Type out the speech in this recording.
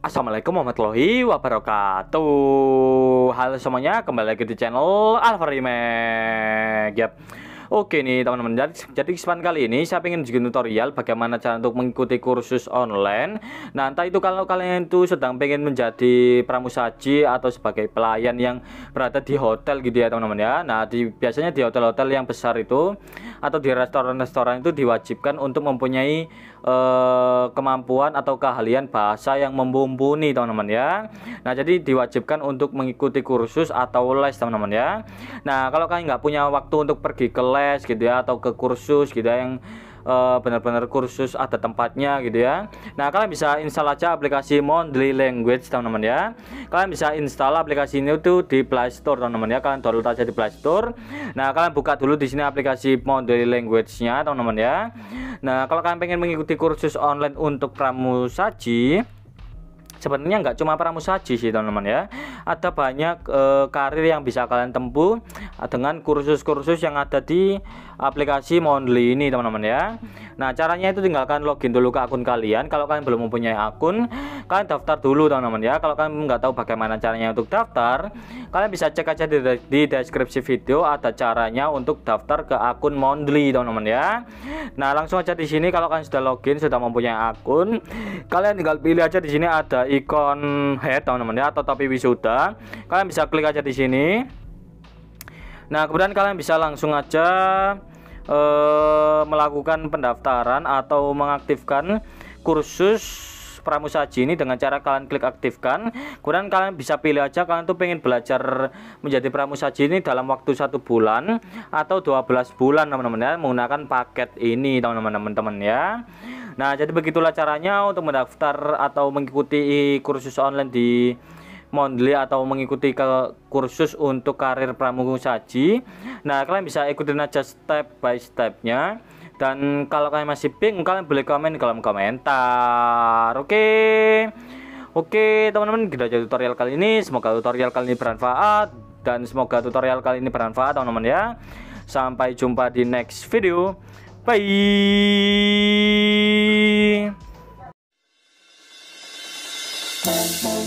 Assalamualaikum warahmatullahi wabarakatuh Halo semuanya, kembali lagi di channel Alvarimek Oke nih teman-teman, jadi, jadi kesempatan kali ini saya ingin bikin tutorial bagaimana cara untuk mengikuti kursus online. Nah, entah itu kalau kalian itu sedang pengen menjadi pramusaji atau sebagai pelayan yang berada di hotel gitu ya teman-teman ya. Nah, di, biasanya di hotel-hotel yang besar itu atau di restoran-restoran itu diwajibkan untuk mempunyai eh, kemampuan atau keahlian bahasa yang membumbuni teman-teman ya. Nah, jadi diwajibkan untuk mengikuti kursus atau les teman-teman ya. Nah, kalau kalian nggak punya waktu untuk pergi ke les les gitu ya atau ke kursus gitu ya yang uh, benar-benar kursus ada tempatnya gitu ya. Nah, kalian bisa install aja aplikasi Mondly Language teman-teman ya. Kalian bisa install aplikasi ini tuh di Play Store teman-teman ya. Kalian download aja di Play Store. Nah, kalian buka dulu di sini aplikasi Mondly Language-nya teman-teman ya. Nah, kalau kalian pengen mengikuti kursus online untuk pramusaji sebenarnya nggak cuma para pramusaji sih teman-teman ya ada banyak e, karir yang bisa kalian tempuh dengan kursus-kursus yang ada di aplikasi Mondly ini teman-teman ya Nah, caranya itu tinggalkan login dulu ke akun kalian. Kalau kalian belum mempunyai akun, kalian daftar dulu teman-teman ya. Kalau kalian nggak tahu bagaimana caranya untuk daftar, kalian bisa cek aja di, di deskripsi video ada caranya untuk daftar ke akun Mondly teman-teman ya. Nah, langsung aja di sini kalau kalian sudah login, sudah mempunyai akun, kalian tinggal pilih aja di sini ada ikon head teman-teman ya atau topi wisuda. Kalian bisa klik aja di sini. Nah, kemudian kalian bisa langsung aja Eh, melakukan pendaftaran atau mengaktifkan kursus pramusaji ini dengan cara kalian klik aktifkan kemudian kalian bisa pilih aja kalian tuh pengen belajar menjadi pramusaji ini dalam waktu satu bulan atau 12 bulan teman-teman ya menggunakan paket ini teman teman ya nah jadi begitulah caranya untuk mendaftar atau mengikuti kursus online di mondli atau mengikuti ke kursus untuk karir pramugung saji nah kalian bisa ikutin aja step by stepnya dan kalau kalian masih bingung kalian boleh komen di kolom komentar oke okay? oke okay, teman-teman kita gitu jadi tutorial kali ini semoga tutorial kali ini bermanfaat dan semoga tutorial kali ini bermanfaat teman-teman ya sampai jumpa di next video bye